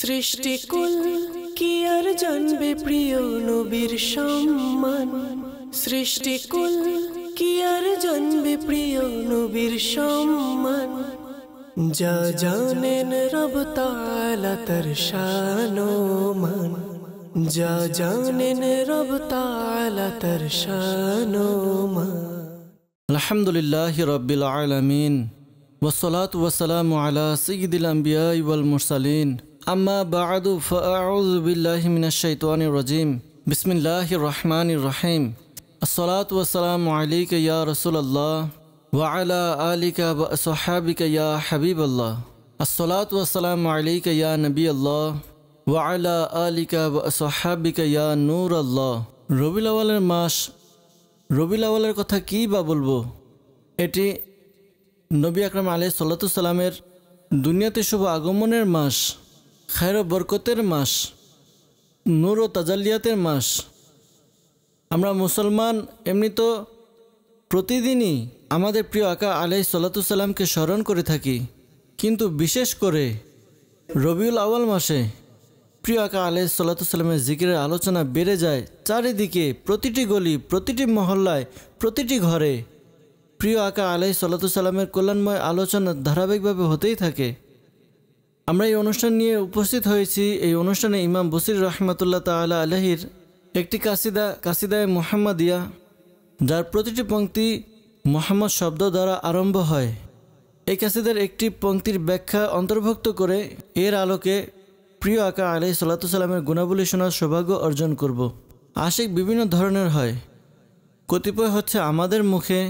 সৃষ্টিকুল কি আর জানবে প্রিয় নবীর সম্মান সৃষ্টিকুল কি আর জানবে প্রিয় নবীর সম্মান যা জানেন রব তালা তার শানো মান যা জানেন রব তালা তার শানো মান আলহামদুলিল্লাহ রব্বিল আলমিন ওসলাত ওসালাম আলা সঈদুল আম্বিয়া ওয়াল মুরসালিন আম্মা রাজিম বিসমিল্লাহ রহমান রহিম আসসালাম আলিকা রসুল্লাহ রসুলাল্লাহ ওয়ালা আলিকা সোহাবিকা হাবিব আল্লাহ আসসালাত ওয়াসালাম আলিকা নবী আল্লাহ ওয়ালা আলিকা সোহাবিকা ইয়া নূর আল্লাহ রবিল আওয়ালের মাস রবিল আওয়ালের কথা কি বা বলবো এটি নবী আকরাম আলি সাল্লামের দুনিয়াতে শুভ আগমনের মাস খায়র বরকতের মাস নূর ও তাজালিয়াতের মাস আমরা মুসলমান এমনি তো প্রতিদিনই আমাদের প্রিয় আকা আলাই সাল্লাতুসাল্লামকে স্মরণ করে থাকি কিন্তু বিশেষ করে রবিউল আওয়াল মাসে প্রিয় আকা আলাই সাল্লাতুসাল্লামের জিকিরের আলোচনা বেড়ে যায় চারিদিকে প্রতিটি গলি প্রতিটি মহল্লায় প্রতিটি ঘরে প্রিয় আকা আলাই সাল্লাতুসাল্লামের কল্যাণময় আলোচনা ধারাবাহিকভাবে হতেই থাকে আমরা এই অনুষ্ঠান নিয়ে উপস্থিত হয়েছি এই অনুষ্ঠানে ইমাম বসির রহমতুল্লাহ তালা আলহির একটি কাসিদা কাসিদায় মোহাম্মদিয়া যার প্রতিটি পংক্তি মোহাম্মদ শব্দ দ্বারা আরম্ভ হয় এই কাসিদার একটি পংক্তির ব্যাখ্যা অন্তর্ভুক্ত করে এর আলোকে প্রিয় আকা আলাই সাল্লাতামের গুণাবলী শোনার সৌভাগ্য অর্জন করব আশিক বিভিন্ন ধরনের হয় কতিপয় হচ্ছে আমাদের মুখে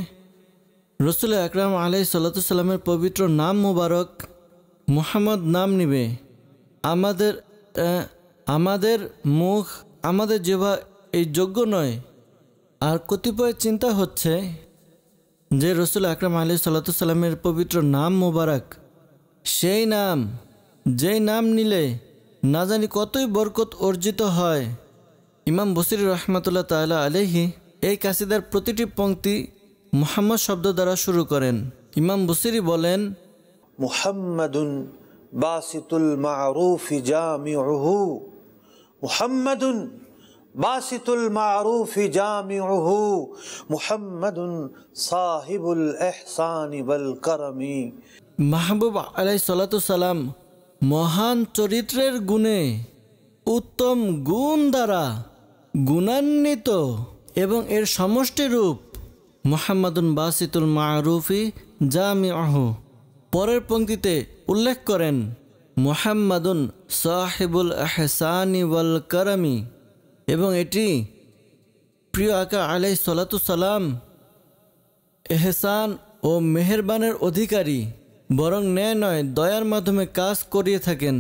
রসুল আকরাম আলাই সাল্লাতুসাল্লামের পবিত্র নাম মুবারক মুহাম্মদ নাম নিবে আমাদের আমাদের মুখ আমাদের জেবা এই যোগ্য নয় আর কতিপয় চিন্তা হচ্ছে যে রসুল আকরাম আলী সাল্লাতামের পবিত্র নাম মোবারক সেই নাম যেই নাম নিলে না জানি কতই বরকত অর্জিত হয় ইমাম বসির রহমতুল্লাহ তাল্লাহ আলহি এই কাসিদার প্রতিটি পংক্তি মোহাম্মদ শব্দ দ্বারা শুরু করেন ইমাম বসিরি বলেন মুহাম্মাদুন বাসিতুল মারুফি জামিউহু মুহাম্মাদুন বাসিতুল মারুফি জামিউহু মুহাম্মাদুন সাহিবুল এহসানি বল করমি মাহবুব আলাই সালাম মহান চরিত্রের গুণে উত্তম গুণ দ্বারা গুণান্বিত এবং এর সমষ্টি রূপ মোহাম্মদ বাসিতুল মারুফি জামিউহু পরের পঙ্ক্তিতে উল্লেখ করেন মোহাম্মাদুন সাহেবুল আহসানি ওয়াল কারামি এবং এটি প্রিয় আকা আলাই সালাম এহসান ও মেহেরবানের অধিকারী বরং ন্যায় নয় দয়ার মাধ্যমে কাজ করিয়ে থাকেন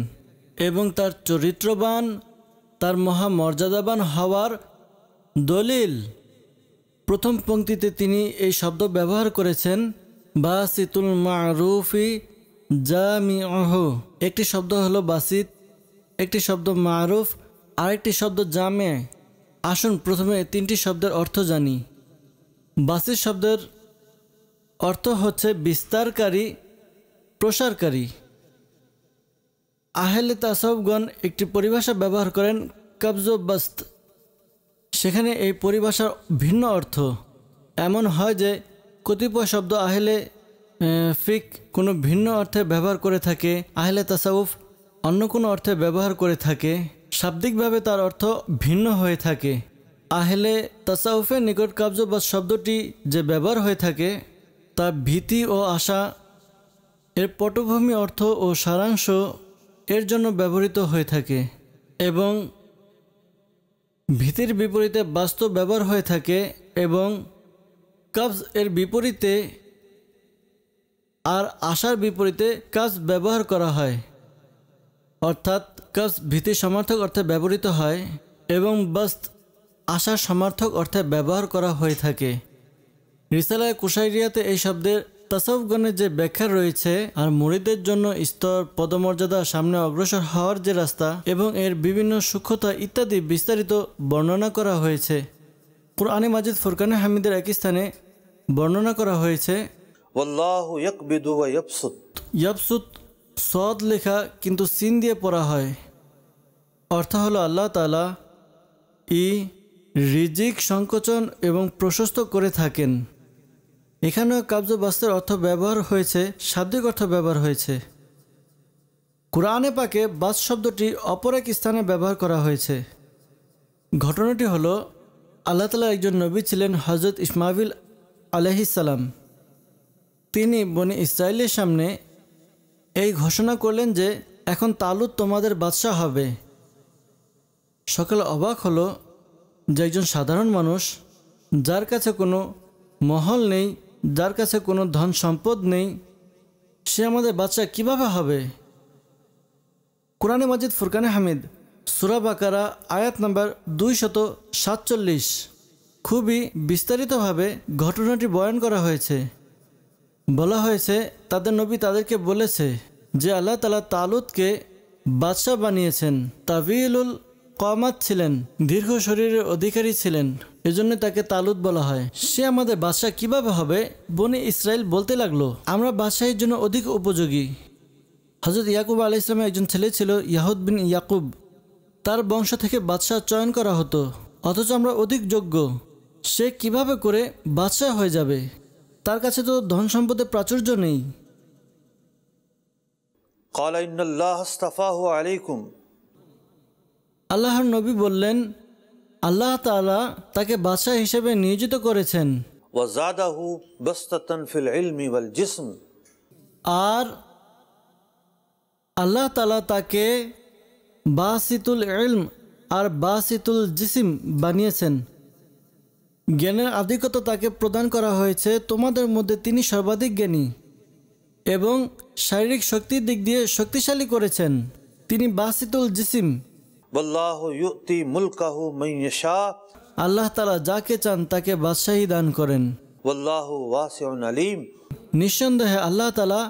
এবং তার চরিত্রবান তার মহামর্যাদাবান হওয়ার দলিল প্রথম পঙ্ক্তিতে তিনি এই শব্দ ব্যবহার করেছেন বাসিতুল মারুফি জামিআহ একটি শব্দ হলো বাসিত একটি শব্দ মারুফ আরেকটি শব্দ জামে আসুন প্রথমে তিনটি শব্দের অর্থ জানি বাসিত শব্দের অর্থ হচ্ছে বিস্তারকারী প্রসারকারী আহেলে তাসবগণ একটি পরিভাষা ব্যবহার করেন কবজবাস্ত সেখানে এই পরিভাষার ভিন্ন অর্থ এমন হয় যে কতিপয় শব্দ আহলে ফিক কোনো ভিন্ন অর্থে ব্যবহার করে থাকে আহলে তাসাউফ অন্য কোনো অর্থে ব্যবহার করে থাকে শাব্দিকভাবে তার অর্থ ভিন্ন হয়ে থাকে আহলে তাসাউফের নিকট কাব্য বা শব্দটি যে ব্যবহার হয়ে থাকে তা ভীতি ও আশা এর পটভূমি অর্থ ও সারাংশ এর জন্য ব্যবহৃত হয়ে থাকে এবং ভীতির বিপরীতে বাস্তব ব্যবহার হয়ে থাকে এবং কাবজ এর বিপরীতে আর আশার বিপরীতে কাজ ব্যবহার করা হয় অর্থাৎ কাজ ভীতি সমর্থক অর্থে ব্যবহৃত হয় এবং বাস্ত আশা সমর্থক অর্থে ব্যবহার করা হয়ে থাকে রিসালায় কুশাইরিয়াতে এই শব্দের তাসবগণের যে ব্যাখ্যা রয়েছে আর মরিদের জন্য স্তর পদমর্যাদা সামনে অগ্রসর হওয়ার যে রাস্তা এবং এর বিভিন্ন সূক্ষ্মতা ইত্যাদি বিস্তারিত বর্ণনা করা হয়েছে কোরআনে মাজিদ ফুরকানে হামিদের এক স্থানে বর্ণনা করা হয়েছে সদ লেখা কিন্তু সিন দিয়ে পড়া হয় অর্থ হলো আল্লাহ তালা ই রিজিক সংকোচন এবং প্রশস্ত করে থাকেন এখানেও কাব্য বাস্তের অর্থ ব্যবহার হয়েছে শাব্দিক অর্থ ব্যবহার হয়েছে কোরআনে পাকে বাস শব্দটি অপর এক স্থানে ব্যবহার করা হয়েছে ঘটনাটি হলো আল্লাহ তালা একজন নবী ছিলেন হজরত ইসমাবিল আলহিসাল্লাম তিনি বনি ইসরায়েলের সামনে এই ঘোষণা করলেন যে এখন তালুত তোমাদের বাদশাহ হবে সকালে অবাক হলো যে একজন সাধারণ মানুষ যার কাছে কোনো মহল নেই যার কাছে কোনো ধন সম্পদ নেই সে আমাদের বাচ্চা কিভাবে হবে কোরআনে মাজিদ ফুরকানে হামিদ সুরাবাকারা আয়াত নম্বর দুইশত সাতচল্লিশ খুবই বিস্তারিতভাবে ঘটনাটি বয়ন করা হয়েছে বলা হয়েছে তাদের নবী তাদেরকে বলেছে যে আল্লাহ তালা তালুদকে বাদশাহ বানিয়েছেন তাবিলুল কমাত ছিলেন দীর্ঘ শরীরের অধিকারী ছিলেন এজন্য তাকে তালুদ বলা হয় সে আমাদের বাদশাহ কিভাবে হবে বনে ইসরায়েল বলতে লাগলো আমরা বাদশাহের জন্য অধিক উপযোগী হজরত ইয়াকুব আলি ইসলামের একজন ছেলে ছিল ইয়াহুদ বিন ইয়াকুব তার বংশ থেকে বাদশাহ চয়ন করা হতো অথচ আমরা অধিক যোগ্য সে কিভাবে করে বাদশাহ হয়ে যাবে তার কাছে তো ধন সম্পদের প্রাচুর্য নেই আলাইকুম আল্লাহর নবী বললেন আল্লাহ তালা তাকে বাদশাহ হিসেবে নিয়োজিত করেছেন আর আল্লাহ তালা তাকে বাসিতুল ইলম আর বাসিতুল জিসিম বানিয়েছেন জ্ঞানের আধিক্যতা তাকে প্রদান করা হয়েছে তোমাদের মধ্যে তিনি সর্বাধিক জ্ঞানী এবং শারীরিক শক্তির দিক দিয়ে শক্তিশালী করেছেন তিনি বাসিতুল জিসিম মুলকাহু আল্লাহ তালা যাকে চান তাকে বাদশাহী দান করেন আলিম নিঃসন্দেহে আল্লাহ তালা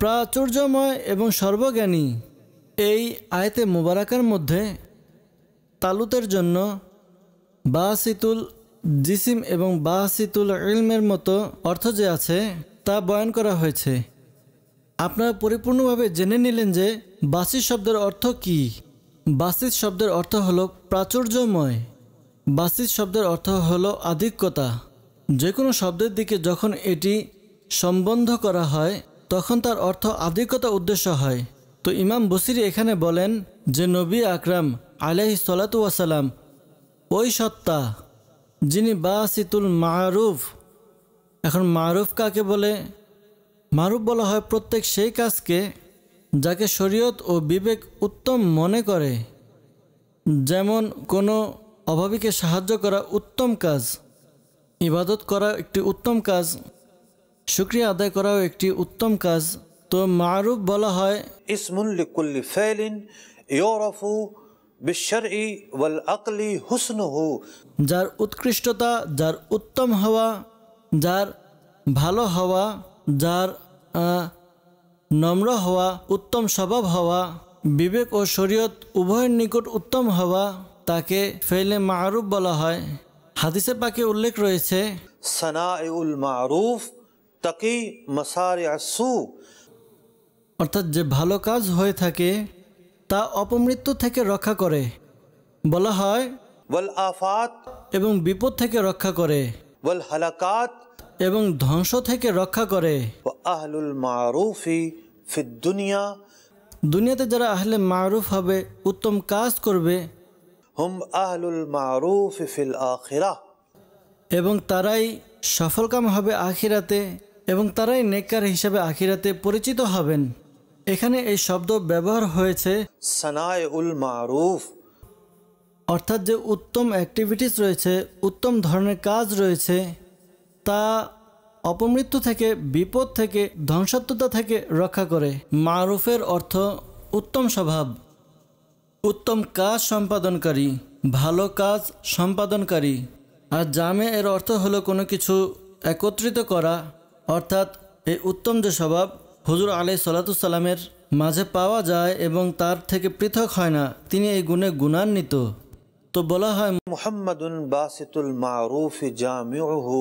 প্রাচুর্যময় এবং সর্বজ্ঞানী এই আয়তে মোবারাকার মধ্যে তালুতের জন্য বাসিতুল জিসিম এবং বাহাসিতুল ইলমের মতো অর্থ যে আছে তা বয়ন করা হয়েছে আপনারা পরিপূর্ণভাবে জেনে নিলেন যে বাসি শব্দের অর্থ কি বাসিস শব্দের অর্থ হল প্রাচুর্যময় বাসিস শব্দের অর্থ হল আধিক্যতা যে কোনো শব্দের দিকে যখন এটি সম্বন্ধ করা হয় তখন তার অর্থ আধিক্যতা উদ্দেশ্য হয় তো ইমাম বসির এখানে বলেন যে নবী আকরাম আলাহি সালাতু ওয়াসালাম ওই সত্তা যিনি বাসিতুল মারুফ এখন মারুফ কাকে বলে মারুফ বলা হয় প্রত্যেক সেই কাজকে যাকে শরীয়ত ও বিবেক উত্তম মনে করে যেমন কোনো অভাবীকে সাহায্য করা উত্তম কাজ ইবাদত করা একটি উত্তম কাজ শুক্রিয়া আদায় করাও একটি উত্তম কাজ তো মারুফ বলা হয় ইসমুল্লিকুল্লি ফেলিন ইউরফু যার উৎকৃষ্টতা যার উত্তম হওয়া যার ভালো হওয়া যার নম্র হওয়া উত্তম স্বভাব হওয়া বিবেক ও শরীয়ত উভয়ের নিকট উত্তম হওয়া তাকে ফেলে মারুফ বলা হয় হাদিসে পাকে উল্লেখ রয়েছে অর্থাৎ যে ভালো কাজ হয়ে থাকে তা অপমৃত্যু থেকে রক্ষা করে বলা হয় আফাত এবং বিপদ থেকে রক্ষা করে হালাকাত এবং ধ্বংস থেকে রক্ষা করে আহলুল মারুফি দুনিয়া দুনিয়াতে যারা আহলে মারুফ হবে উত্তম কাজ করবে হুম আহলুল মারুফ ফিল আখিরা এবং তারাই সফলকাম হবে আখিরাতে এবং তারাই নেককার হিসাবে আখিরাতে পরিচিত হবেন এখানে এই শব্দ ব্যবহার হয়েছে উল মারুফ অর্থাৎ যে উত্তম অ্যাক্টিভিটিস রয়েছে উত্তম ধরনের কাজ রয়েছে তা অপমৃত্যু থেকে বিপদ থেকে ধ্বংসাত্মতা থেকে রক্ষা করে মারুফের অর্থ উত্তম স্বভাব উত্তম কাজ সম্পাদনকারী ভালো কাজ সম্পাদনকারী আর জামে এর অর্থ হলো কোনো কিছু একত্রিত করা অর্থাৎ এই উত্তম যে স্বভাব হুজুর আলি সাল্লাতুসাল্লামের মাঝে পাওয়া যায় এবং তার থেকে পৃথক হয় না তিনি এই গুণে গুণান্বিত তো বলা হয় মুহাম্মাদুন বাসিতুল মারুফ জামিউহু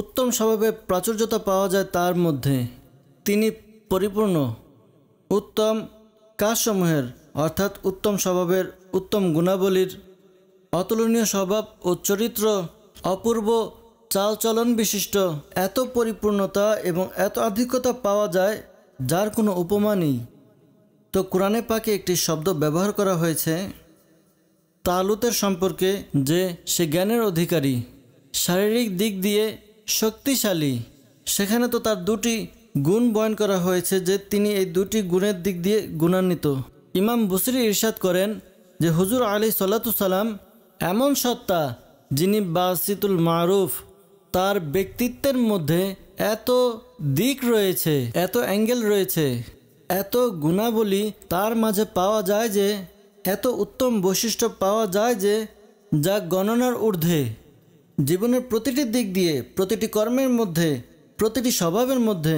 উত্তম স্বভাবে প্রাচুর্যতা পাওয়া যায় তার মধ্যে তিনি পরিপূর্ণ উত্তম কাজসমূহের অর্থাৎ উত্তম স্বভাবের উত্তম গুণাবলীর অতুলনীয় স্বভাব ও চরিত্র অপূর্ব চালচলন বিশিষ্ট এত পরিপূর্ণতা এবং এত আধিক্যতা পাওয়া যায় যার কোনো উপমা নেই তো কোরআনে পাকে একটি শব্দ ব্যবহার করা হয়েছে তালুতের সম্পর্কে যে সে জ্ঞানের অধিকারী শারীরিক দিক দিয়ে শক্তিশালী সেখানে তো তার দুটি গুণ বয়ন করা হয়েছে যে তিনি এই দুটি গুণের দিক দিয়ে গুণান্বিত ইমাম বুসরি ইরশাদ করেন যে হুজুর আলী সাল্লাতু সালাম এমন সত্তা যিনি বাসিতুল মারুফ তার ব্যক্তিত্বের মধ্যে এত দিক রয়েছে এত অ্যাঙ্গেল রয়েছে এত গুণাবলী তার মাঝে পাওয়া যায় যে এত উত্তম বৈশিষ্ট্য পাওয়া যায় যে যা গণনার ঊর্ধ্বে জীবনের প্রতিটি দিক দিয়ে প্রতিটি কর্মের মধ্যে প্রতিটি স্বভাবের মধ্যে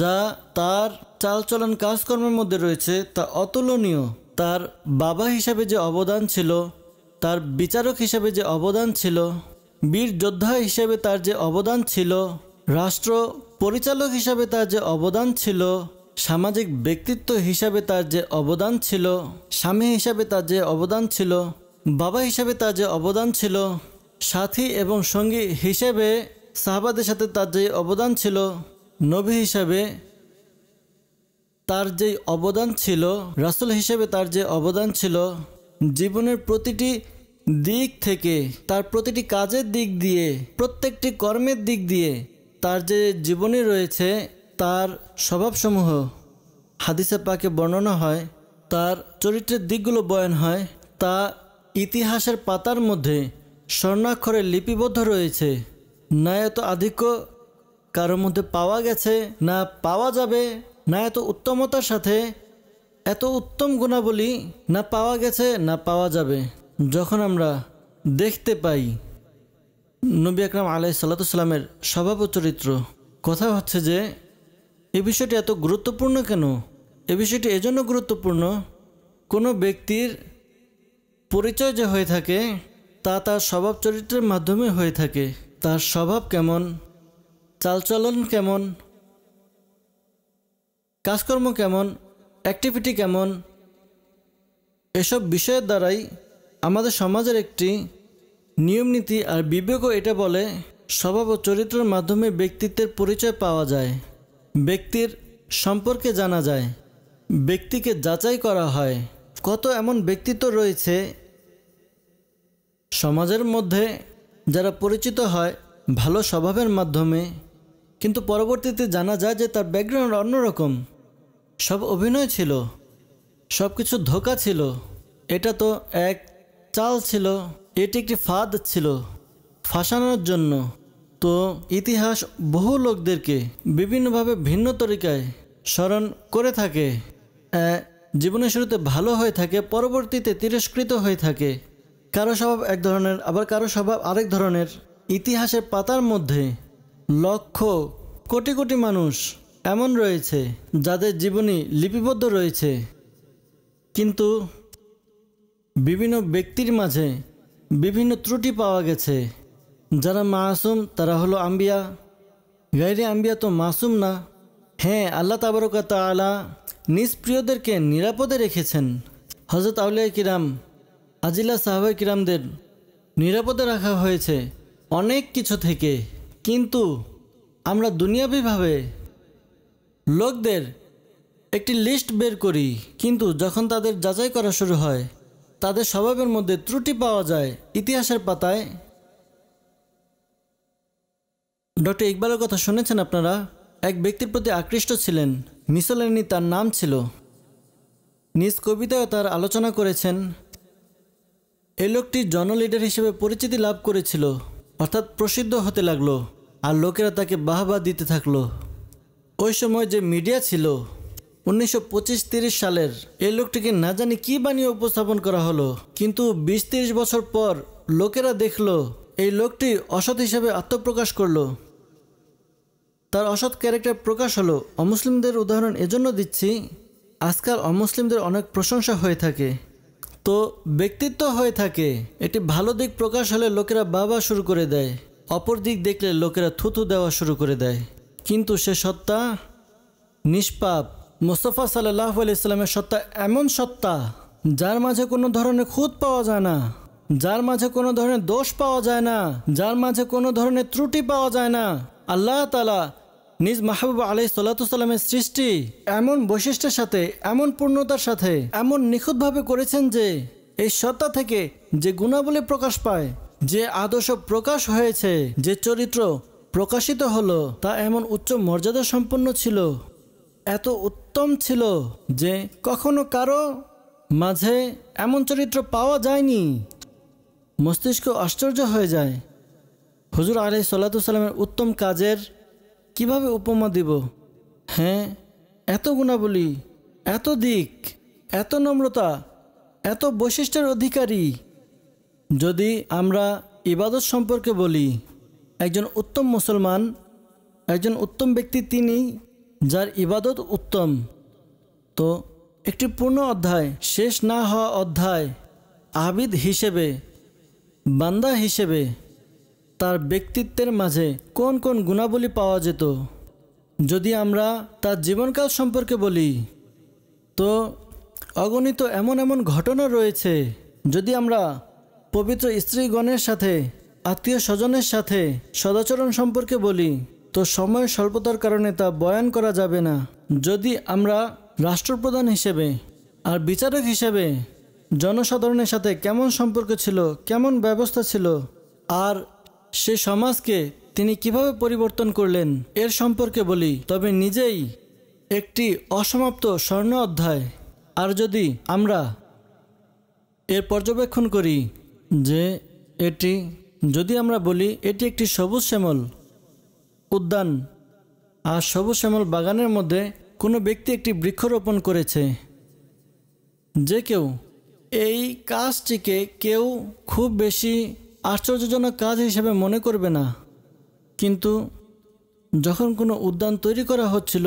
যা তার চালচলন কাজকর্মের মধ্যে রয়েছে তা অতুলনীয় তার বাবা হিসাবে যে অবদান ছিল তার বিচারক হিসাবে যে অবদান ছিল বীর যোদ্ধা হিসেবে তার যে অবদান ছিল রাষ্ট্র পরিচালক হিসাবে তার যে অবদান ছিল সামাজিক ব্যক্তিত্ব হিসাবে তার যে অবদান ছিল স্বামী হিসাবে তার যে অবদান ছিল বাবা হিসাবে তার যে অবদান ছিল সাথী এবং সঙ্গী হিসেবে সাহাবাদের সাথে তার যে অবদান ছিল নবী হিসাবে তার যে অবদান ছিল রাসুল হিসেবে তার যে অবদান ছিল জীবনের প্রতিটি দিক থেকে তার প্রতিটি কাজের দিক দিয়ে প্রত্যেকটি কর্মের দিক দিয়ে তার যে জীবনী রয়েছে তার স্বভাবসমূহ হাদিসে পাকে বর্ণনা হয় তার চরিত্রের দিকগুলো বয়ন হয় তা ইতিহাসের পাতার মধ্যে স্বর্ণাক্ষরে লিপিবদ্ধ রয়েছে না এত আধিক্য কারোর মধ্যে পাওয়া গেছে না পাওয়া যাবে না এত উত্তমতার সাথে এত উত্তম গুণাবলী না পাওয়া গেছে না পাওয়া যাবে যখন আমরা দেখতে পাই নবী আকরাম আলাই সাল্লাতুসাল্লামের স্বভাব চরিত্র কথা হচ্ছে যে এ বিষয়টি এত গুরুত্বপূর্ণ কেন এ বিষয়টি এজন্য গুরুত্বপূর্ণ কোনো ব্যক্তির পরিচয় যে হয়ে থাকে তা তার স্বভাব চরিত্রের মাধ্যমে হয়ে থাকে তার স্বভাব কেমন চালচলন কেমন কাজকর্ম কেমন অ্যাক্টিভিটি কেমন এসব বিষয়ের দ্বারাই আমাদের সমাজের একটি নিয়মনীতি আর বিবেকও এটা বলে স্বভাব ও চরিত্রের মাধ্যমে ব্যক্তিত্বের পরিচয় পাওয়া যায় ব্যক্তির সম্পর্কে জানা যায় ব্যক্তিকে যাচাই করা হয় কত এমন ব্যক্তিত্ব রয়েছে সমাজের মধ্যে যারা পরিচিত হয় ভালো স্বভাবের মাধ্যমে কিন্তু পরবর্তীতে জানা যায় যে তার ব্যাকগ্রাউন্ড অন্যরকম সব অভিনয় ছিল সব কিছু ধোকা ছিল এটা তো এক চাল ছিল এটি একটি ফাঁদ ছিল ফাঁসানোর জন্য তো ইতিহাস বহু লোকদেরকে বিভিন্নভাবে ভিন্ন তরিকায় স্মরণ করে থাকে জীবনের শুরুতে ভালো হয়ে থাকে পরবর্তীতে তিরস্কৃত হয়ে থাকে কারো স্বভাব এক ধরনের আবার কারো স্বভাব আরেক ধরনের ইতিহাসের পাতার মধ্যে লক্ষ কোটি কোটি মানুষ এমন রয়েছে যাদের জীবনী লিপিবদ্ধ রয়েছে কিন্তু বিভিন্ন ব্যক্তির মাঝে বিভিন্ন ত্রুটি পাওয়া গেছে যারা মাসুম তারা হলো আম্বিয়া গাইরে আম্বিয়া তো মাসুম না হ্যাঁ আল্লাহ তাবরকাত আলা নিজ প্রিয়দেরকে নিরাপদে রেখেছেন হজরত আউলিয়া কিরাম আজিলা সাহাবাই কিরামদের নিরাপদে রাখা হয়েছে অনেক কিছু থেকে কিন্তু আমরা দুনিয়াবিভাবে লোকদের একটি লিস্ট বের করি কিন্তু যখন তাদের যাচাই করা শুরু হয় তাদের স্বভাবের মধ্যে ত্রুটি পাওয়া যায় ইতিহাসের পাতায় ডক্টর ইকবালের কথা শুনেছেন আপনারা এক ব্যক্তির প্রতি আকৃষ্ট ছিলেন মিসলেনি তার নাম ছিল নিজ কবিতায় তার আলোচনা করেছেন এই লোকটি জনলিডার হিসেবে পরিচিতি লাভ করেছিল অর্থাৎ প্রসিদ্ধ হতে লাগলো আর লোকেরা তাকে বাহবা দিতে থাকলো ওই সময় যে মিডিয়া ছিল উনিশশো পঁচিশ তিরিশ সালের এই লোকটিকে না জানি কি বানিয়ে উপস্থাপন করা হলো কিন্তু বিশ তিরিশ বছর পর লোকেরা দেখলো এই লোকটি অসৎ হিসেবে আত্মপ্রকাশ করলো তার অসৎ ক্যারেক্টার প্রকাশ হলো অমুসলিমদের উদাহরণ এজন্য দিচ্ছি আজকাল অমুসলিমদের অনেক প্রশংসা হয়ে থাকে তো ব্যক্তিত্ব হয়ে থাকে এটি ভালো দিক প্রকাশ হলে লোকেরা বাবা শুরু করে দেয় অপর দিক দেখলে লোকেরা থুথু দেওয়া শুরু করে দেয় কিন্তু সে সত্তা নিষ্পাপ মোস্তফা সাল্লাহ আলি ইসলামের সত্তা এমন সত্তা যার মাঝে কোনো ধরনের খুঁত পাওয়া যায় না যার মাঝে কোনো ধরনের দোষ পাওয়া যায় না যার মাঝে কোনো ধরনের ত্রুটি পাওয়া যায় না আল্লাহ তালা নিজ মাহবুব আলি সাল্লাতুসাল্লামের সৃষ্টি এমন বৈশিষ্ট্যের সাথে এমন পূর্ণতার সাথে এমন নিখুঁতভাবে করেছেন যে এই সত্তা থেকে যে গুণাবলী প্রকাশ পায় যে আদর্শ প্রকাশ হয়েছে যে চরিত্র প্রকাশিত হলো তা এমন উচ্চ মর্যাদা সম্পন্ন ছিল এত উত্তম ছিল যে কখনো কারো মাঝে এমন চরিত্র পাওয়া যায়নি মস্তিষ্ক আশ্চর্য হয়ে যায় হুজুর সাল্লা সাল্লামের উত্তম কাজের কিভাবে উপমা দিব হ্যাঁ এত গুণাবলী এত দিক এত নম্রতা এত বৈশিষ্ট্যের অধিকারী যদি আমরা ইবাদত সম্পর্কে বলি একজন উত্তম মুসলমান একজন উত্তম ব্যক্তি তিনি যার ইবাদত উত্তম তো একটি পূর্ণ অধ্যায় শেষ না হওয়া অধ্যায় আবিদ হিসেবে বান্দা হিসেবে তার ব্যক্তিত্বের মাঝে কোন কোন গুণাবলী পাওয়া যেত যদি আমরা তার জীবনকাল সম্পর্কে বলি তো অগণিত এমন এমন ঘটনা রয়েছে যদি আমরা পবিত্র স্ত্রীগণের সাথে আত্মীয় স্বজনের সাথে সদাচরণ সম্পর্কে বলি তো সময় স্বল্পতার কারণে তা বয়ান করা যাবে না যদি আমরা রাষ্ট্রপ্রধান হিসেবে আর বিচারক হিসেবে জনসাধারণের সাথে কেমন সম্পর্ক ছিল কেমন ব্যবস্থা ছিল আর সে সমাজকে তিনি কিভাবে পরিবর্তন করলেন এর সম্পর্কে বলি তবে নিজেই একটি অসমাপ্ত স্বর্ণ অধ্যায় আর যদি আমরা এর পর্যবেক্ষণ করি যে এটি যদি আমরা বলি এটি একটি সবুজ শ্যামল উদ্যান আর সবুশ্যামল বাগানের মধ্যে কোনো ব্যক্তি একটি বৃক্ষরোপণ করেছে যে কেউ এই কাজটিকে কেউ খুব বেশি আশ্চর্যজনক কাজ হিসেবে মনে করবে না কিন্তু যখন কোনো উদ্যান তৈরি করা হচ্ছিল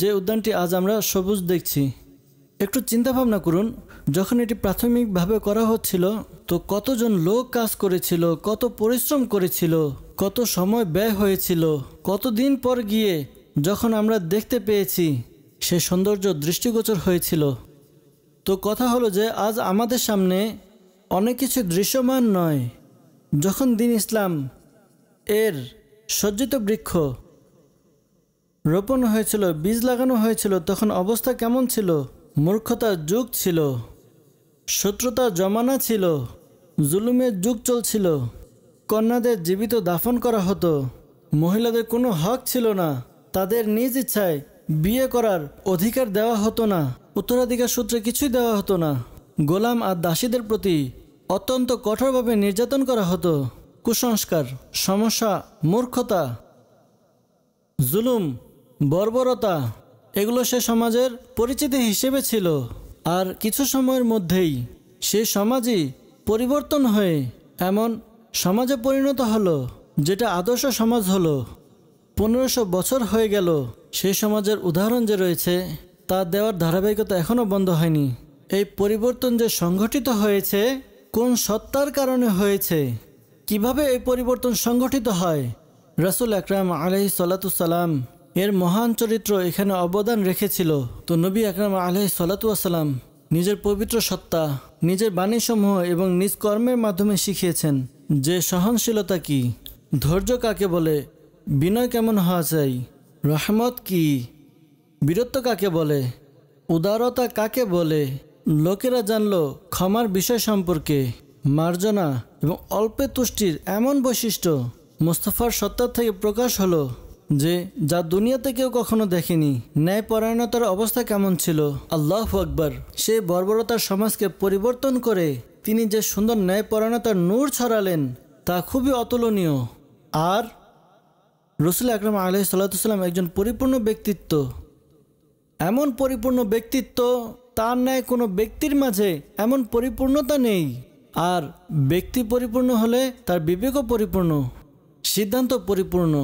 যে উদ্যানটি আজ আমরা সবুজ দেখছি একটু চিন্তা ভাবনা করুন যখন এটি প্রাথমিকভাবে করা হচ্ছিল তো কতজন লোক কাজ করেছিল কত পরিশ্রম করেছিল কত সময় ব্যয় হয়েছিল কতদিন পর গিয়ে যখন আমরা দেখতে পেয়েছি সে সৌন্দর্য দৃষ্টিগোচর হয়েছিল তো কথা হলো যে আজ আমাদের সামনে অনেক কিছু দৃশ্যমান নয় যখন দিন ইসলাম এর সজ্জিত বৃক্ষ রোপণ হয়েছিল বীজ লাগানো হয়েছিল তখন অবস্থা কেমন ছিল মূর্খতার যুগ ছিল শত্রুতা জমানা ছিল জুলুমের যুগ চলছিল কন্যাদের জীবিত দাফন করা হতো মহিলাদের কোনো হক ছিল না তাদের নিজ ইচ্ছায় বিয়ে করার অধিকার দেওয়া হতো না উত্তরাধিকার সূত্রে কিছুই দেওয়া হতো না গোলাম আর দাসীদের প্রতি অত্যন্ত কঠোরভাবে নির্যাতন করা হতো কুসংস্কার সমস্যা মূর্খতা জুলুম বর্বরতা এগুলো সে সমাজের পরিচিতি হিসেবে ছিল আর কিছু সময়ের মধ্যেই সে সমাজই পরিবর্তন হয়ে এমন সমাজে পরিণত হলো যেটা আদর্শ সমাজ হলো পনেরোশো বছর হয়ে গেল সেই সমাজের উদাহরণ যে রয়েছে তা দেওয়ার ধারাবাহিকতা এখনও বন্ধ হয়নি এই পরিবর্তন যে সংঘটিত হয়েছে কোন সত্তার কারণে হয়েছে কিভাবে এই পরিবর্তন সংঘটিত হয় রাসুল আকরাম আলহি সালাতুসাল্লাম এর মহান চরিত্র এখানে অবদান রেখেছিল তো নবী আকরাম আলহি সাল্লাতুয়াসাল্লাম নিজের পবিত্র সত্তা নিজের বাণীসমূহ এবং নিজ কর্মের মাধ্যমে শিখিয়েছেন যে সহনশীলতা কি ধৈর্য কাকে বলে বিনয় কেমন হওয়া চাই রহমত কি বীরত্ব কাকে বলে উদারতা কাকে বলে লোকেরা জানল ক্ষমার বিষয় সম্পর্কে মার্জনা এবং অল্পে তুষ্টির এমন বৈশিষ্ট্য মোস্তফার সত্তার থেকে প্রকাশ হলো যে যা দুনিয়াতে কেউ কখনো দেখেনি ন্যায়পরায়ণতার অবস্থা কেমন ছিল আল্লাহ আকবর সে বর্বরতার সমাজকে পরিবর্তন করে তিনি যে সুন্দর ন্যায়পরায়ণতার নূর ছড়ালেন তা খুবই অতুলনীয় আর রসুল আকরম আলহ সাল্লাম একজন পরিপূর্ণ ব্যক্তিত্ব এমন পরিপূর্ণ ব্যক্তিত্ব তার ন্যায় কোনো ব্যক্তির মাঝে এমন পরিপূর্ণতা নেই আর ব্যক্তি পরিপূর্ণ হলে তার বিবেকও পরিপূর্ণ সিদ্ধান্ত পরিপূর্ণ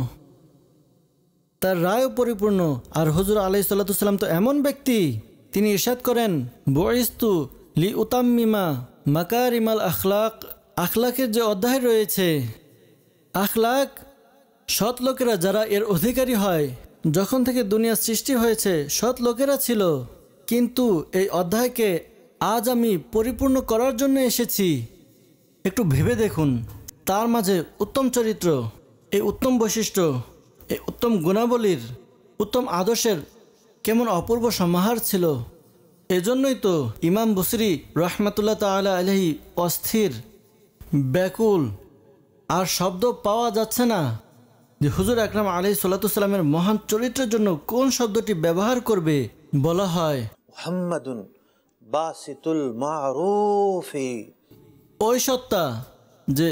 তার রায়ও পরিপূর্ণ আর হজুর আলাই সাল্লাম তো এমন ব্যক্তি তিনি ইসাদ করেন বয়স্তু লি উতাম্মিমা ইমাল আখলাক আখলাকের যে অধ্যায় রয়েছে আখলাক সৎ লোকেরা যারা এর অধিকারী হয় যখন থেকে দুনিয়া সৃষ্টি হয়েছে সৎ লোকেরা ছিল কিন্তু এই অধ্যায়কে আজ আমি পরিপূর্ণ করার জন্য এসেছি একটু ভেবে দেখুন তার মাঝে উত্তম চরিত্র এই উত্তম বৈশিষ্ট্য এই উত্তম গুণাবলীর উত্তম আদর্শের কেমন অপূর্ব সমাহার ছিল এজন্যই তো ইমাম বসরি রহমাতুল্লাহ তালা আলহি অস্থির ব্যাকুল আর শব্দ পাওয়া যাচ্ছে না যে হুজুর আকরাম আলহি সাল্লাতামের মহান চরিত্রের জন্য কোন শব্দটি ব্যবহার করবে বলা হয় ওই সত্তা যে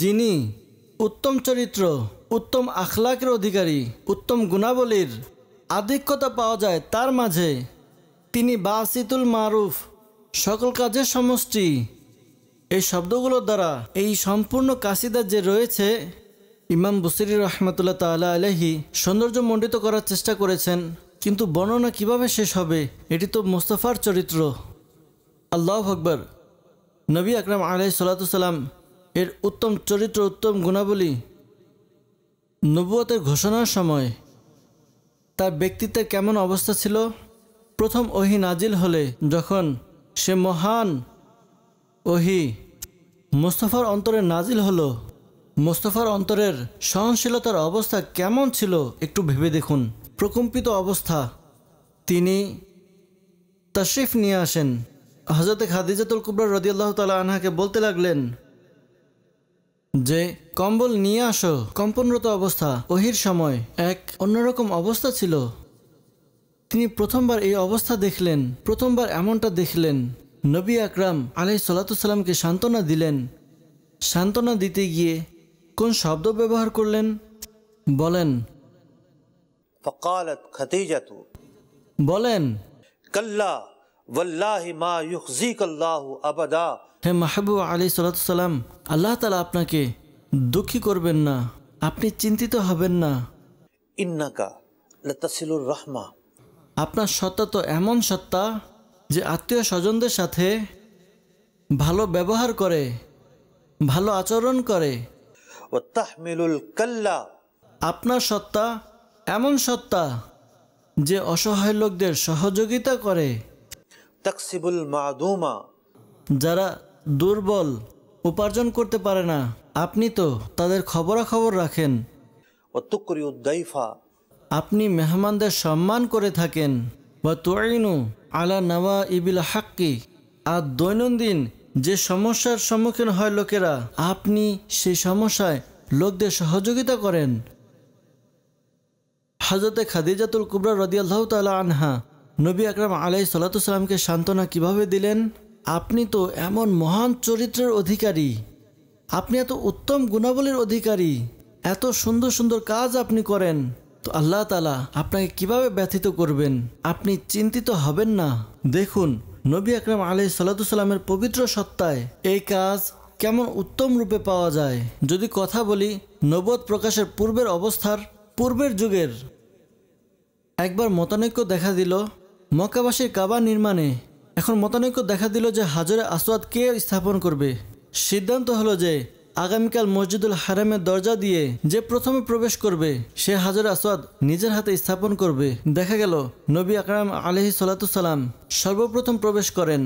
যিনি উত্তম চরিত্র উত্তম আখলাকের অধিকারী উত্তম গুণাবলীর আধিক্যতা পাওয়া যায় তার মাঝে তিনি বাসিতুল মারুফ সকল কাজের সমষ্টি এই শব্দগুলোর দ্বারা এই সম্পূর্ণ কাসিদা যে রয়েছে ইমাম বুসিরি রহমতুল্লাহ তাল্লাহ আলহি সৌন্দর্য মণ্ডিত করার চেষ্টা করেছেন কিন্তু বর্ণনা কিভাবে শেষ হবে এটি তো মোস্তফার চরিত্র আল্লাহ আকবর নবী আকরাম আলাই সালাম এর উত্তম চরিত্র উত্তম গুণাবলী নবুয়তের ঘোষণার সময় তার ব্যক্তিত্বের কেমন অবস্থা ছিল প্রথম ওহি নাজিল হলে যখন সে মহান ওহি মোস্তফার অন্তরে নাজিল হলো মোস্তফার অন্তরের সহনশীলতার অবস্থা কেমন ছিল একটু ভেবে দেখুন প্রকম্পিত অবস্থা তিনি তশরিফ নিয়ে আসেন হজরতে খাদিজাতুল কুবরা রদিয়াল্লাহ তালা আনহাকে বলতে লাগলেন যে কম্বল নিয়ে আসো কম্পনরত অবস্থা ওহির সময় এক অন্যরকম অবস্থা ছিল তিনি প্রথমবার এই অবস্থা দেখলেন প্রথমবার এমনটা দেখলেন নবী আকরাম আলাই সালাতুসাল্লামকে সান্ত্বনা দিলেন সান্ত্বনা দিতে গিয়ে কোন শব্দ ব্যবহার করলেন বলেন বলেন কাল্লা والله ما يخزيك الله ابدا হে মাহবুব আলী সালাম আল্লাহ তালা আপনাকে দুঃখী করবেন না আপনি চিন্তিত হবেন না ইন্নাকা লতাসিলুর রহমা আপনার সত্তা তো এমন সত্তা যে আত্মীয় স্বজনদের সাথে ভালো ব্যবহার করে ভালো আচরণ করে আপনার সত্তা এমন সত্তা যে অসহায় লোকদের সহযোগিতা করে তাকসিবুল মাদুমা যারা দুর্বল উপার্জন করতে পারে না আপনি তো তাদের খবরাখবর রাখেন ও আপনি মেহমানদের সম্মান করে থাকেন বা তোয়াইনু আলা নওয়া ইবিল হাক্কি আর দৈনন্দিন যে সমস্যার সম্মুখীন হয় লোকেরা আপনি সেই সমস্যায় লোকদের সহযোগিতা করেন হাজরতে খাদিজাতুল কুবরা রদিয়াল্লাহ তালা আনহা নবী আকরাম আলাই সালাতুসাল্লামকে সান্ত্বনা কিভাবে দিলেন আপনি তো এমন মহান চরিত্রের অধিকারী আপনি এত উত্তম গুণাবলীর অধিকারী এত সুন্দর সুন্দর কাজ আপনি করেন তো আল্লাহ তালা আপনাকে কিভাবে ব্যথিত করবেন আপনি চিন্তিত হবেন না দেখুন নবী আকরাম আলি সাল্লাতুসাল্লামের পবিত্র সত্তায় এই কাজ কেমন উত্তম রূপে পাওয়া যায় যদি কথা বলি নবদ প্রকাশের পূর্বের অবস্থার পূর্বের যুগের একবার মতানৈক্য দেখা দিল মক্কাবাসীর কাবা নির্মাণে এখন মতানৈক্য দেখা দিল যে হাজরে আসওয়াদ কে স্থাপন করবে সিদ্ধান্ত হলো যে আগামীকাল মসজিদুল হারামের দরজা দিয়ে যে প্রথমে প্রবেশ করবে সে হাজর আসাদ নিজের হাতে স্থাপন করবে দেখা গেল নবী আকরাম আলহি সালাম সর্বপ্রথম প্রবেশ করেন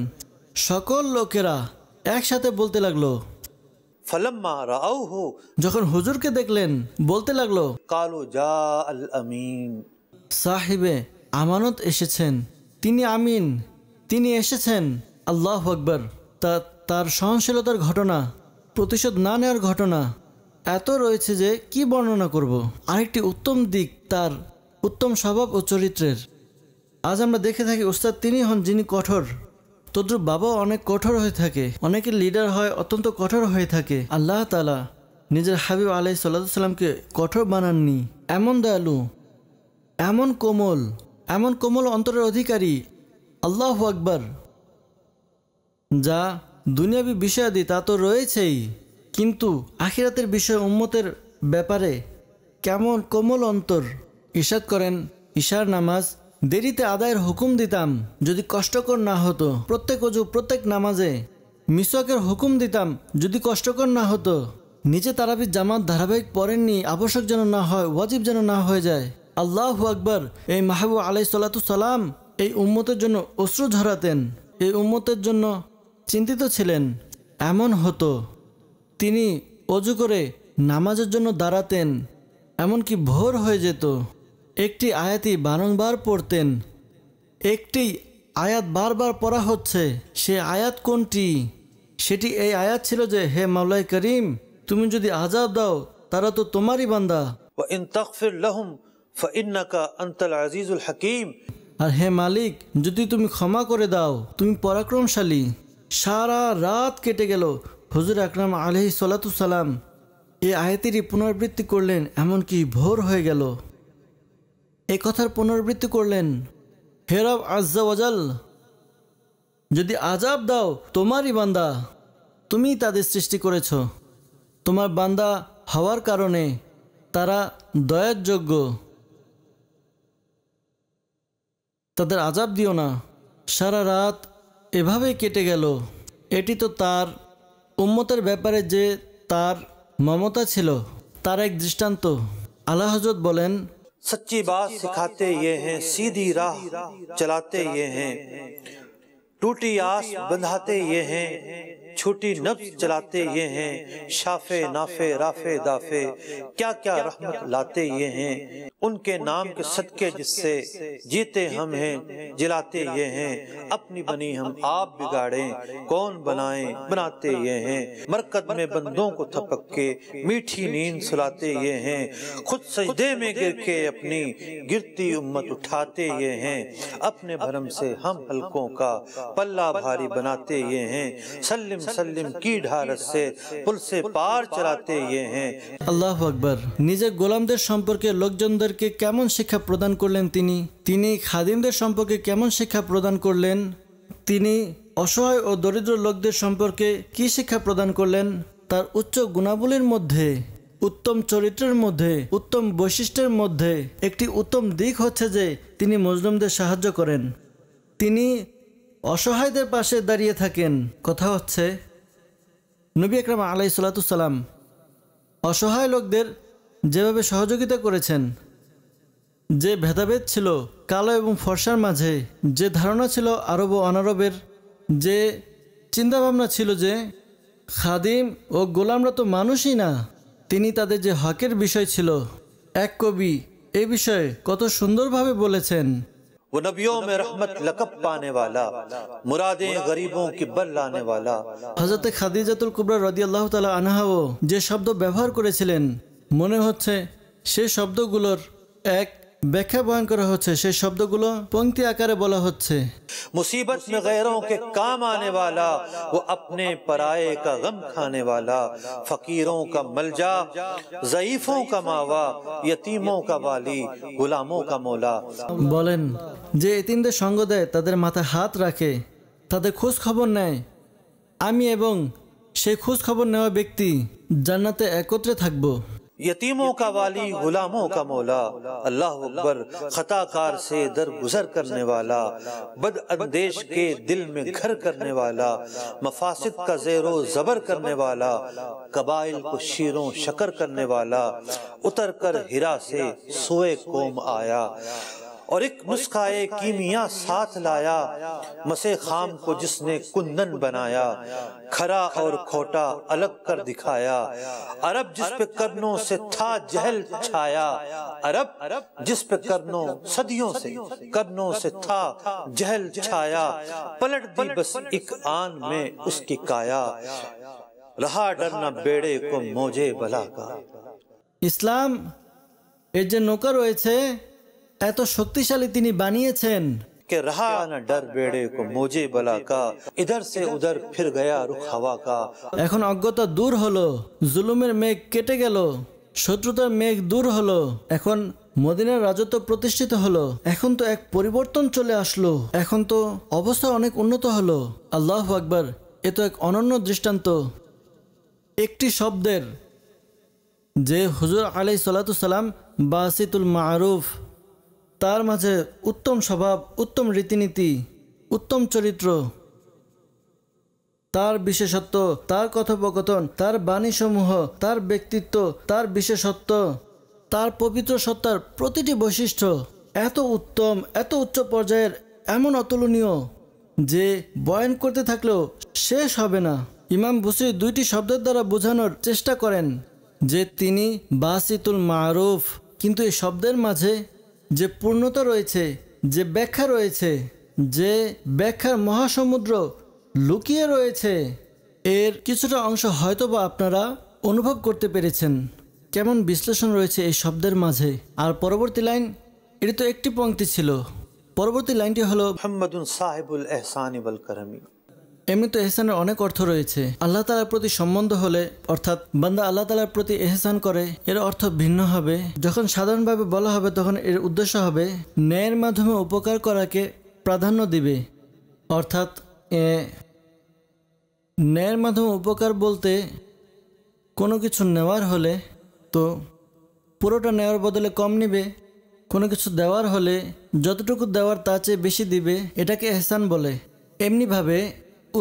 সকল লোকেরা একসাথে বলতে লাগলো ফালাম্মা রাউহু যখন হুজুরকে দেখলেন বলতে লাগলো কালো জা আল আমিন সাহেবে আমানত এসেছেন তিনি আমিন তিনি এসেছেন আল্লাহ আকবর তা তার সহনশীলতার ঘটনা প্রতিশোধ না নেওয়ার ঘটনা এত রয়েছে যে কি বর্ণনা করব। আরেকটি উত্তম দিক তার উত্তম স্বভাব ও চরিত্রের আজ আমরা দেখে থাকি ওস্তাদ তিনি হন যিনি কঠোর তদ্রুপ বাবাও অনেক কঠোর হয়ে থাকে অনেকে লিডার হয় অত্যন্ত কঠোর হয়ে থাকে আল্লাহ তালা নিজের হাবিব আলাই সাল্লামকে কঠোর বানাননি এমন দয়ালু এমন কোমল এমন কোমল অন্তরের অধিকারী আল্লাহ আকবর যা দুনিয়াবি বিষয়াদি তা তো রয়েছেই কিন্তু আখিরাতের বিষয় উম্মতের ব্যাপারে কেমন কোমল অন্তর ইশাদ করেন ঈশার নামাজ দেরিতে আদায়ের হুকুম দিতাম যদি কষ্টকর না হতো প্রত্যেক অজু প্রত্যেক নামাজে মিসওয়াকের হুকুম দিতাম যদি কষ্টকর না হতো নিচে তারাবির জামাত ধারাবাহিক পড়েননি আবশ্যক যেন না হয় ওয়াজিব যেন না হয়ে যায় আল্লাহ আকবর এই মাহবুব আলাই সাল্লাম এই উম্মতের জন্য অশ্রু ঝরাতেন এই উম্মতের জন্য চিন্তিত ছিলেন এমন হতো তিনি অজু করে নামাজের জন্য দাঁড়াতেন এমনকি ভোর হয়ে যেত একটি আয়াতি বারংবার পড়তেন একটি আয়াত বারবার পড়া হচ্ছে সে আয়াত কোনটি সেটি এই আয়াত ছিল যে হে মাওলাই করিম তুমি যদি আজাব দাও তারা তো তোমারই বান্দা আর হে মালিক যদি তুমি ক্ষমা করে দাও তুমি পরাক্রমশালী সারা রাত কেটে গেল হজুর আকরাম আলহি সালাম এ আয়াতেরই পুনরাবৃত্তি করলেন এমনকি ভোর হয়ে গেল এ কথার পুনরাবৃত্তি করলেন হেরব আজাল যদি আজাব দাও তোমারই বান্দা তুমি তাদের সৃষ্টি করেছ তোমার বান্দা হওয়ার কারণে তারা দয়ার যোগ্য তাদের আজাব দিও না সারা রাত এভাবে কেটে গেল এটি তো তার উম্মতের ব্যাপারে যে তার মমতা ছিল তার এক দৃষ্টান্ত আল্লাহ হজরত বলেন সচ্চি বাত শিখাতে ইয়ে হ্যাঁ সিধি রাহ চালাতে ইয়ে হ্যাঁ টুটি আস বন্ধাতে ইয়ে হ্যাঁ छोटी नब्स चलाते ये हैं शाफे नाफे राफे दाफे क्या क्या रहमत लाते ये हैं उनके नाम के सदके जिससे जीते हम हैं जिलाते ये हैं अपनी बनी हम आप बिगाड़े कौन बनाए बनाते ये हैं मरकत में बंदों को थपक के मीठी नींद सुलाते ये हैं खुद सजदे में गिर के अपनी गिरती उम्मत उठाते ये हैं अपने भरम से हम हलकों का पल्ला भारी बनाते ये हैं सलिम সাল্লিম কি ঢারত से पुल से पार चलाते ये हैं আল্লাহ গোলামদের সম্পর্কে লোকজনদেরকে কেমন শিক্ষা প্রদান করলেন তিনি তিনি খাদিমদের সম্পর্কে কেমন শিক্ষা প্রদান করলেন তিনি অসহায় ও দরিদ্র লোকদের সম্পর্কে কি শিক্ষা প্রদান করলেন তার উচ্চ গুণাবলীর মধ্যে উত্তম চরিত্রের মধ্যে উত্তম বৈশিষ্ট্যের মধ্যে একটি উত্তম দিক হচ্ছে যে তিনি মজলুমদের সাহায্য করেন তিনি অসহায়দের পাশে দাঁড়িয়ে থাকেন কথা হচ্ছে নবী আকরাম আলাই সালাম অসহায় লোকদের যেভাবে সহযোগিতা করেছেন যে ভেদাভেদ ছিল কালো এবং ফর্সার মাঝে যে ধারণা ছিল আরব ও অনারবের যে চিন্তাভাবনা ছিল যে খাদিম ও গোলামরা তো মানুষই না তিনি তাদের যে হকের বিষয় ছিল এক কবি এ বিষয়ে কত সুন্দরভাবে বলেছেন वो नबियों में रहमत लकब पाने वाला मुरादें गरीबों की बल लाने वाला হজরতে খাদিজাতুল কুবরা রদি আল্লাহ তালা আনাহাও যে শব্দ ব্যবহার করেছিলেন মনে হচ্ছে সে শব্দগুলোর এক ব্যাখ্যা বয়ান করা হচ্ছে সেই শব্দগুলো পঙ্ক্তি আকারে বলা হচ্ছে মুসিবত মে গেরোঁ কে কাম আনে ওয়ালা ও আপনে পরায়ে কা গম খানে ওয়ালা ফকিরোঁ কা মলজা জঈফোঁ কা মাওয়া ইয়তীমোঁ কা ওয়ালি গুলামোঁ কা মওলা বলেন যে এতিমদের সঙ্গ দেয় তাদের মাথায় হাত রাখে তাদের খোঁজ খবর নেয় আমি এবং সেই খোঁজ খবর নেওয়া ব্যক্তি জান্নাতে একত্রে থাকবো यतीमों का वाली गुलामों का मौला अल्लाह अकबर खताकार से दर गुजर करने वाला बद अंदेश के दिल में घर करने वाला मफासिद का जेरो जबर करने वाला कबाइल को शीरों शकर करने वाला उतर कर हिरा से सोए कोम आया और एक नुस्खाए कीमिया साथ लाया मसे खाम को जिसने कुंदन बनाया खरा और खोटा अलग कर दिखाया अरब जिस पे करनों से था जहल छाया अरब जिस पे करनों सदियों से करनों से था जहल छाया पलट दी बस एक आन में उसकी काया रहा डरना बेड़े को मोजे बला का ইসলাম এর नौकर हुए थे এত শক্তিশালী তিনি বানিয়েছেন কে رہا نہ ڈر بیڑے کو موجے بلا کا ادھر سے ادھر پھر گیا رخ ہوا کا এখন অজ্ঞতা দূর হলো জুলুমের মেঘ কেটে গেল শত্রুতার মেঘ দূর হলো এখন মদিনার রাজত্ব প্রতিষ্ঠিত হলো এখন তো এক পরিবর্তন চলে আসলো এখন তো অবস্থা অনেক উন্নত হলো আল্লাহ আকবার এ তো এক অনন্য দৃষ্টান্ত একটি শব্দের যে হুজুর আলাই সালাতু সালাম বাসিতুল মারুফ তার মাঝে উত্তম স্বভাব উত্তম রীতিনীতি উত্তম চরিত্র তার বিশেষত্ব তার কথোপকথন তার বাণীসমূহ তার ব্যক্তিত্ব তার বিশেষত্ব তার পবিত্র সত্তার প্রতিটি বৈশিষ্ট্য এত উত্তম এত উচ্চ পর্যায়ের এমন অতুলনীয় যে বয়ন করতে থাকলেও শেষ হবে না ইমাম বুসি দুইটি শব্দের দ্বারা বোঝানোর চেষ্টা করেন যে তিনি বাসিতুল মারুফ কিন্তু এই শব্দের মাঝে যে পূর্ণতা রয়েছে যে ব্যাখ্যা রয়েছে যে ব্যাখ্যার মহাসমুদ্র লুকিয়ে রয়েছে এর কিছুটা অংশ হয়তো বা আপনারা অনুভব করতে পেরেছেন কেমন বিশ্লেষণ রয়েছে এই শব্দের মাঝে আর পরবর্তী লাইন এটি তো একটি পঙ্ক্তি ছিল পরবর্তী লাইনটি হলো মোহাম্মদুল সাহেবুল এহসান ইবল কারামি এমনিতে এহসানের অনেক অর্থ রয়েছে আল্লাহ তালার প্রতি সম্বন্ধ হলে অর্থাৎ বান্দা আল্লাহ তালার প্রতি এহসান করে এর অর্থ ভিন্ন হবে যখন সাধারণভাবে বলা হবে তখন এর উদ্দেশ্য হবে ন্যায়ের মাধ্যমে উপকার করাকে প্রাধান্য দিবে অর্থাৎ এ ন্যায়ের মাধ্যমে উপকার বলতে কোনো কিছু নেওয়ার হলে তো পুরোটা নেওয়ার বদলে কম নিবে কোনো কিছু দেওয়ার হলে যতটুকু দেওয়ার তা চেয়ে বেশি দিবে এটাকে এহসান বলে এমনিভাবে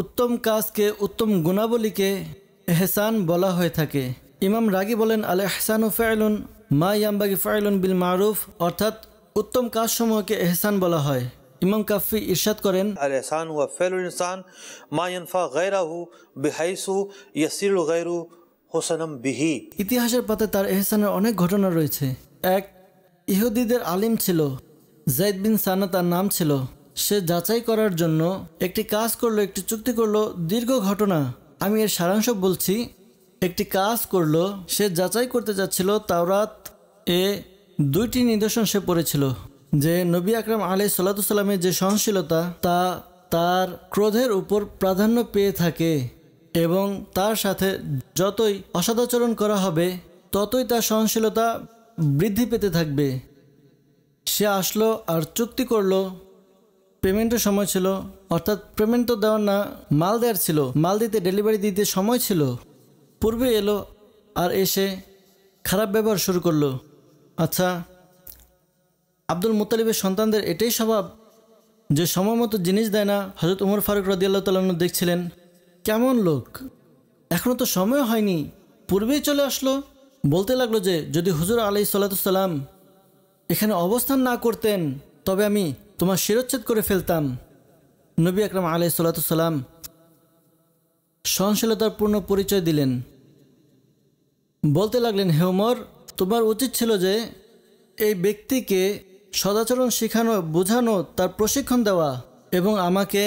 উত্তম কাজকে উত্তম গুণাবলীকে এহসান বলা হয়ে থাকে ইমাম রাগি বলেন আল এহসানু ফায়লুন মা ইয়াম্বাগি ফায়লুন বিল মারুফ অর্থাৎ উত্তম সমূহকে এহসান বলা হয় ইমাম কাফি ইরশাদ করেন আল এহসান ওয়া ফায়লুল ইনসান মা ইয়ানফা গায়রাহু বিহাইসু ইয়াসিরু গায়রু হুসানাম বিহি ইতিহাসের পাতে তার এহসানের অনেক ঘটনা রয়েছে এক ইহুদিদের আলিম ছিল জাইদ বিন সানা তার নাম ছিল সে যাচাই করার জন্য একটি কাজ করলো একটি চুক্তি করলো দীর্ঘ ঘটনা আমি এর সারাংশ বলছি একটি কাজ করলো সে যাচাই করতে যাচ্ছিল তাওরাত এ দুইটি নিদর্শন সে পড়েছিল যে নবী আকরাম আলি সাল্লাতুসাল্লামের যে সহনশীলতা তা তার ক্রোধের উপর প্রাধান্য পেয়ে থাকে এবং তার সাথে যতই অসদাচরণ করা হবে ততই তার সহনশীলতা বৃদ্ধি পেতে থাকবে সে আসলো আর চুক্তি করলো পেমেন্টের সময় ছিল অর্থাৎ পেমেন্ট তো দেওয়ার না মাল দেওয়ার ছিল মাল দিতে ডেলিভারি দিতে সময় ছিল পূর্বে এলো আর এসে খারাপ ব্যবহার শুরু করলো আচ্ছা আব্দুল মুতালিবের সন্তানদের এটাই স্বভাব যে সময় মতো জিনিস দেয় না হজরত উমর ফারুক রদিয়াল্লাহ তাল্লাহ দেখছিলেন কেমন লোক এখনও তো সময় হয়নি পূর্বেই চলে আসলো বলতে লাগলো যে যদি হুজুর আলি সাল্লাম এখানে অবস্থান না করতেন তবে আমি তোমার শিরোচ্ছেদ করে ফেলতাম নবী আকরাম আলাই সাল্লাম সহনশীলতার পূর্ণ পরিচয় দিলেন বলতে লাগলেন হেউমর তোমার উচিত ছিল যে এই ব্যক্তিকে সদাচরণ শেখানো বোঝানো তার প্রশিক্ষণ দেওয়া এবং আমাকে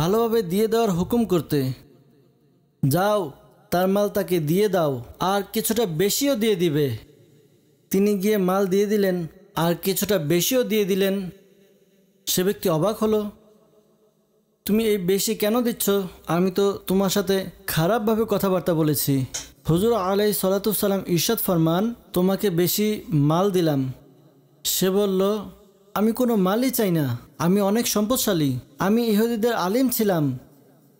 ভালোভাবে দিয়ে দেওয়ার হুকুম করতে যাও তার মাল তাকে দিয়ে দাও আর কিছুটা বেশিও দিয়ে দিবে তিনি গিয়ে মাল দিয়ে দিলেন আর কিছুটা বেশিও দিয়ে দিলেন সে ব্যক্তি অবাক হলো তুমি এই বেশি কেন দিচ্ছ আমি তো তোমার সাথে খারাপভাবে কথাবার্তা বলেছি হুজুর আলাই সালাম ইরশাদ ফরমান তোমাকে বেশি মাল দিলাম সে বলল আমি কোনো মালই চাই না আমি অনেক সম্পদশালী আমি ইহুদিদের আলিম ছিলাম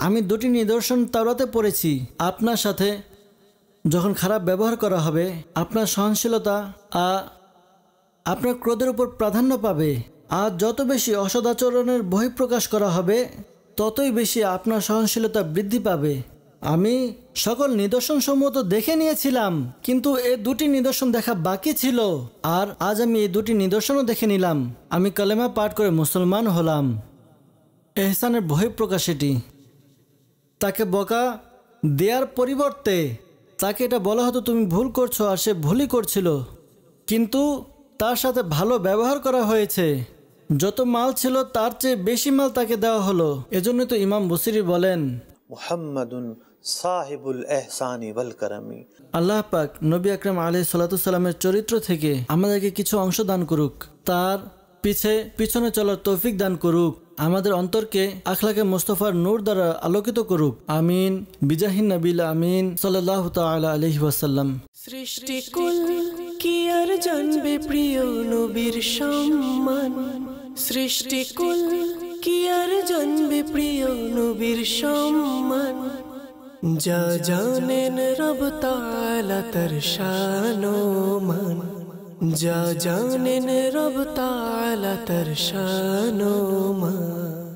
আমি দুটি নিদর্শন তাওরাতে পড়েছি আপনার সাথে যখন খারাপ ব্যবহার করা হবে আপনার সহনশীলতা আপনার ক্রোধের উপর প্রাধান্য পাবে আর যত বেশি অসদাচরণের বহিঃপ্রকাশ করা হবে ততই বেশি আপনার সহনশীলতা বৃদ্ধি পাবে আমি সকল নিদর্শন সম্মত দেখে নিয়েছিলাম কিন্তু এ দুটি নিদর্শন দেখা বাকি ছিল আর আজ আমি এই দুটি নিদর্শনও দেখে নিলাম আমি কালেমা পাঠ করে মুসলমান হলাম এহসানের বহিঃপ্রকাশেটি তাকে বকা দেয়ার পরিবর্তে তাকে এটা বলা হতো তুমি ভুল করছো আর সে ভুলই করছিল কিন্তু তার সাথে ভালো ব্যবহার করা হয়েছে যত মাল ছিল তার চেয়ে বেশি মাল তাকে দেওয়া হলো এজন্য তো ইমাম বসিরি বলেন সাহেবুল আল্লাহ পাক নবী আকরাম আলহ সালাতামের চরিত্র থেকে আমাদেরকে কিছু অংশ দান করুক তার পিছে পিছনে চলার তৌফিক দান করুক আমাদের অন্তরকে আখলাকে মোস্তফার নূর দ্বারা আলোকিত করুক আমিন বিজাহিন নবিল আমিন সাল্লাহ তাআলা আলাইহি কি আর জানবে প্রিয় নবীর সম্মান সৃষ্টি কুল কি আর জন্মে প্রিয় নবীর সম্মান যা জানেন রব তালা তার শানো মান যা জানেন রব তালা তার শানো মান